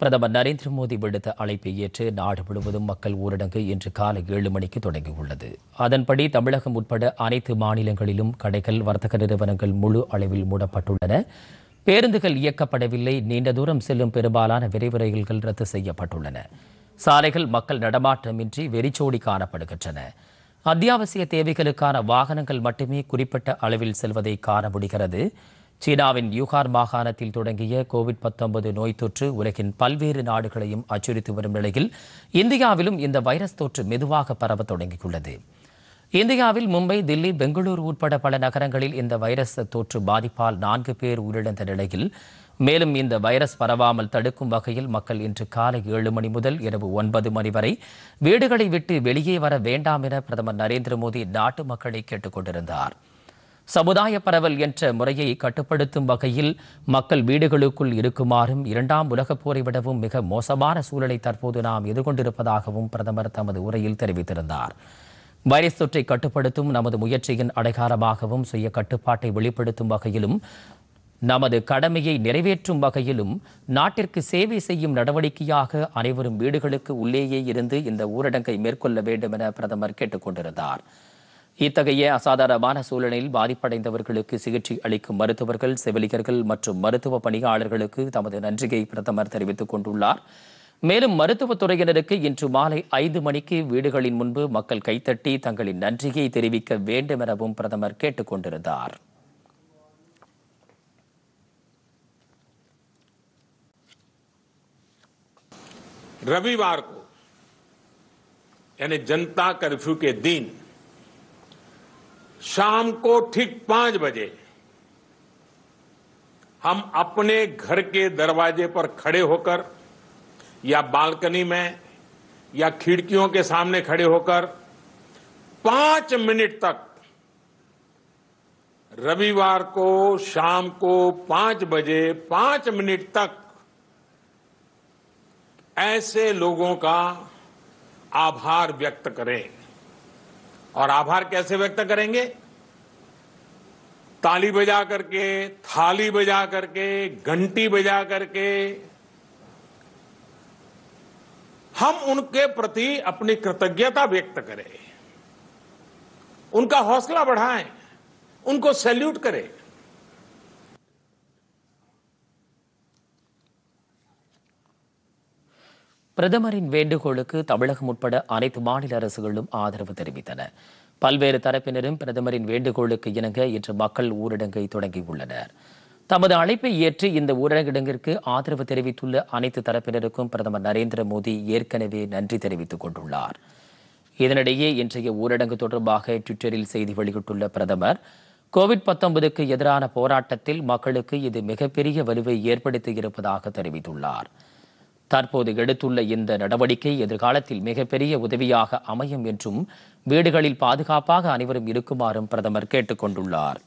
பிரதமர் நரேந்திர மோடி விடுத்த அழைப்பை ஏற்று நாடு முழுவதும் மக்கள் ஊரடங்கு இன்று காலை ஏழு மணிக்கு தொடங்கியுள்ளது அதன்படி தமிழகம் உட்பட அனைத்து மாநிலங்களிலும் கடைகள் வர்த்தக நிறுவனங்கள் முழு அளவில் மூடப்பட்டுள்ளன பேருந்துகள் இயக்கப்படவில்லை நீண்ட தூரம் செல்லும் பெரும்பாலான விரைவு ரயில்கள் ரத்து செய்யப்பட்டுள்ளன சாலைகள் மக்கள் நடமாட்டமின்றி வெறிச்சோடி காணப்படுகின்றன அத்தியாவசிய தேவைகளுக்கான வாகனங்கள் மட்டுமே குறிப்பிட்ட அளவில் செல்வதை காண முடிகிறது சீனாவின் யூகார் மாகாணத்தில் தொடங்கிய கோவிட் பத்தொன்பது நோய் தொற்று உலகின் பல்வேறு நாடுகளையும் அச்சுறுத்தி வரும் நிலையில் இந்தியாவிலும் இந்த வைரஸ் தொற்று மெதுவாக பரவ தொடங்கியுள்ளது இந்தியாவில் மும்பை தில்லி பெங்களூரு உட்பட பல நகரங்களில் இந்த வைரஸ் தொற்று பாதிப்பால் நான்கு பேர் உயிரிழந்த நிலையில் மேலும் இந்த வைரஸ் பரவாமல் தடுக்கும் வகையில் மக்கள் இன்று காலை ஏழு மணி முதல் இரவு ஒன்பது மணி வரை வீடுகளை விட்டு வெளியே வர வேண்டாம் என பிரதமர் நரேந்திர மோடி நாட்டு மக்களை கேட்டுக் கொண்டிருந்தாா் சமுதாய பரவல் என்ற முறையை கட்டுப்படுத்தும் வகையில் மக்கள் வீடுகளுக்குள் இருக்குமாறும் இரண்டாம் உலகப் போரை விடவும் மிக மோசமான சூழலை தற்போது நாம் எதிர்கொண்டிருப்பதாகவும் பிரதமர் தமது உரையில் தெரிவித்திருந்தார் வைரஸ் தொற்றை கட்டுப்படுத்தும் நமது முயற்சியின் அடைகாரமாகவும் சுய கட்டுப்பாட்டை வெளிப்படுத்தும் வகையிலும் நமது கடமையை நிறைவேற்றும் வகையிலும் நாட்டிற்கு சேவை செய்யும் நடவடிக்கையாக அனைவரும் வீடுகளுக்கு உள்ளேயே இருந்து இந்த ஊரடங்கை மேற்கொள்ள வேண்டும் என பிரதமர் கேட்டுக்கொண்டிருந்தார் இத்தகைய அசாதாரணமான சூழலில் பாதிப்படைந்தவர்களுக்கு சிகிச்சை அளிக்கும் மருத்துவர்கள் செவிலியர்கள் மற்றும் மருத்துவ பணியாளர்களுக்கு தமது நன்றியை பிரதமர் தெரிவித்துக் கொண்டுள்ளார் மேலும் மருத்துவத்துறையினருக்கு இன்று மாலை ஐந்து மணிக்கு வீடுகளின் முன்பு மக்கள் கைத்தட்டி தங்களின் நன்றியை தெரிவிக்க வேண்டும் எனவும் பிரதமர் கேட்டுக் கொண்டிருந்தார் रविवार को यानी जनता कर्फ्यू के दिन शाम को ठीक पांच बजे हम अपने घर के दरवाजे पर खड़े होकर या बालकनी में या खिड़कियों के सामने खड़े होकर पांच मिनट तक रविवार को शाम को पांच बजे पांच मिनट तक ऐसे लोगों का आभार व्यक्त करें और आभार कैसे व्यक्त करेंगे ताली बजा करके थाली बजा करके घंटी बजा करके हम उनके प्रति अपनी कृतज्ञता व्यक्त करें उनका हौसला बढ़ाएं उनको सैल्यूट करें பிரதமரின் வேண்டுகோளுக்கு தமிழகம் உட்பட அனைத்து மாநில அரசுகளும் ஆதரவு தெரிவித்தன பல்வேறு தரப்பினரும் பிரதமரின் வேண்டுகோளுக்கு இணங்க இன்று மக்கள் ஊரடங்கை தொடங்கியுள்ளனர் தமது அழைப்பை ஏற்று இந்த ஊரடங்கிடங்கிற்கு ஆதரவு தெரிவித்துள்ள அனைத்து தரப்பினருக்கும் பிரதமர் நரேந்திர மோடி ஏற்கனவே நன்றி தெரிவித்துக் கொண்டுள்ளார் இதனிடையே இன்றைய ஊரடங்கு தொடர்பாக ட்விட்டரில் செய்தி வெளியிட்டுள்ள பிரதமர் கோவிட் பத்தொன்பதுக்கு எதிரான போராட்டத்தில் மக்களுக்கு இது மிகப்பெரிய வலுவை ஏற்படுத்தி இருப்பதாக தெரிவித்துள்ளார் தற்போது எடுத்துள்ள இந்த நடவடிக்கை எதிர்காலத்தில் மிகப்பெரிய உதவியாக அமையும் என்றும் வீடுகளில் பாதுகாப்பாக அனைவரும் இருக்குமாறும் பிரதமர் கொண்டுள்ளார்